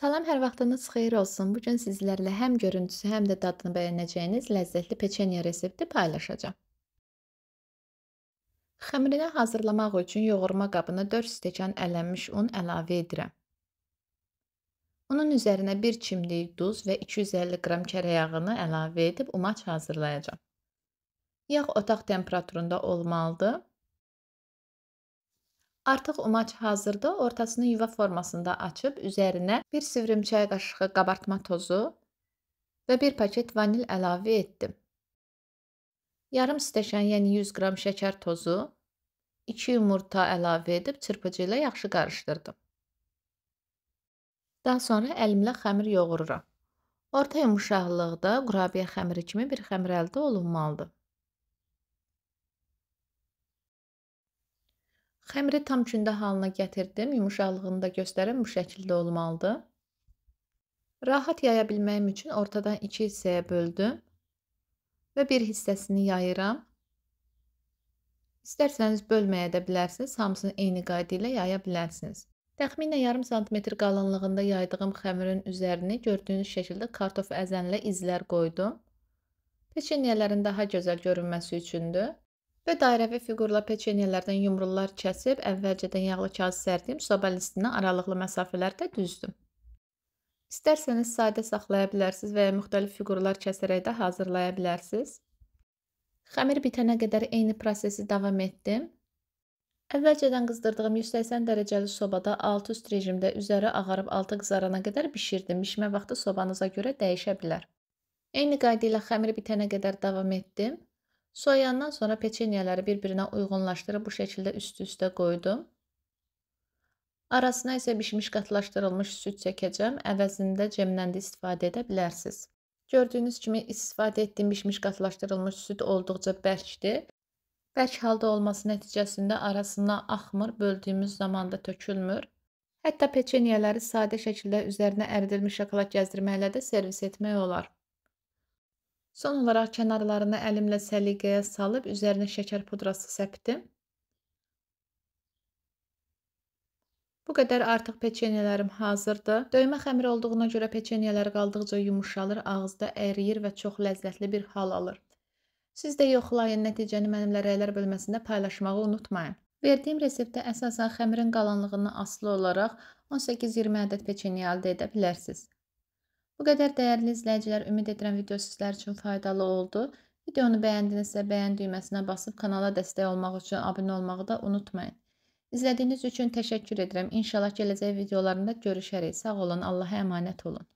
Salam, hər vaxtınız xeyir olsun. Bu gün sizlərlə həm görüntüsü, həm də dadını bəyənəcəyiniz ləzzətli peçeniya resepti paylaşacağım. Xəmirini hazırlamaq üçün yoğurma qabına 4 stəkan ələnmiş un əlavə edirəm. Unun üzərinə 1 çimdik duz və 250 qram kərə yağını əlavə edib umaç hazırlayacağım. Yağ otaq temperaturunda olmalıdır. Artıq umaç hazırdır. Ortasını yuva formasında açıb üzərinə bir sivrim çay qaşığı qabartma tozu və bir paket vanil əlavə etdim. Yarım stəkan, yəni 100 qram şəkər tozu, 2 yumurta əlavə edib çırpıcı ilə yaxşı qarışdırdım. Daha sonra əlimlə xəmir yoğururam. Orta yumşaqlıqda qurabiyə xəmiri kimi bir xəmir əldə olunmalıdır. Xəmiri tam kündə halına gətirdim. Yumuşaqlığını da göstərim. Bu şəkildə olmalıdır. Rahat yaya bilməyim üçün ortadan iki hissəyə böldüm və bir hissəsini yayıram. İstərsəniz bölməyə də bilərsiniz, hamısını eyni qayda ilə yaya bilərsiniz. Təxminən yarım santimetr qalınlığında yaydığım xəmirin üzərini gördüyünüz şəkildə kartof əzənlə izlər qoydum. Peçeniyələrin daha gözəl görünməsi üçündür və dairəvi fiqurla peçenyelərdən yumrular kəsib əvvəlcədən yağlı kağız sərdiyim soba listinə aralıqlı məsafələrdə düzdüm. İstərsəniz sadə saxlaya bilərsiniz və ya müxtəlif fiqurlar kəsərək də hazırlaya bilərsiniz. Xəmir bitənə qədər eyni prosesi davam etdim. Əvvəlcədən qızdırdığım 180 dərəcəli sobada alt üst rejimdə üzəri ağarıb altı qızarana qədər bişirdim. Bişmə vaxtı sobanıza görə dəyişə bilər. Eyni qayda ilə xəmir bitənə qədər davam etdim. Soyayandan sonra peçenyeləri bir-birinə uyğunlaşdırıb bu şəkildə üst-üstə qoydum. Arasına isə bişmiş qatlaşdırılmış süd çəkəcəm. Əvəzində cemləndə istifadə edə bilərsiniz. Gördüyünüz kimi istifadə etdiyim bişmiş qatlaşdırılmış süd olduqca bərkdir. Bərk halda olması nəticəsində arasına axmır, böldüyümüz zaman da tökülmür. Hətta peçenyeləri sadə şəkildə üzərinə əridilmiş şokolad gəzdirməklə də servis etmək olar. Son olaraq kənarlarını əlimlə səliqəyə salıb üzərinə şəkər pudrası səpdim. Bu qədər artıq peçeniyələrim hazırdır. Döymə xəmir olduğuna görə peçeniyələr qaldıqca yumuşalır, ağızda əriyir və çox ləzzətli bir hal alır. Siz də yoxlayın, nəticəni mənimlə rəylər bölməsində paylaşmağı unutmayın. Verdiyim reseptdə əsasən xəmirin qalanlığından asılı olaraq 18-20 ədəd peçeniyə əldə edə bilərsiniz. Bu qədər dəyərli izləyicilər, ümid edirəm video sizlər üçün faydalı oldu. Videonu bəyəndinizsə bəyən düyməsinə basıb kanala dəstək olmaq üçün abunə olmağı da unutmayın. İzlədiyiniz üçün təşəkkür edirəm. İnşallah gələcək videolarında görüşərik. Sağ olun, Allaha əmanət olun.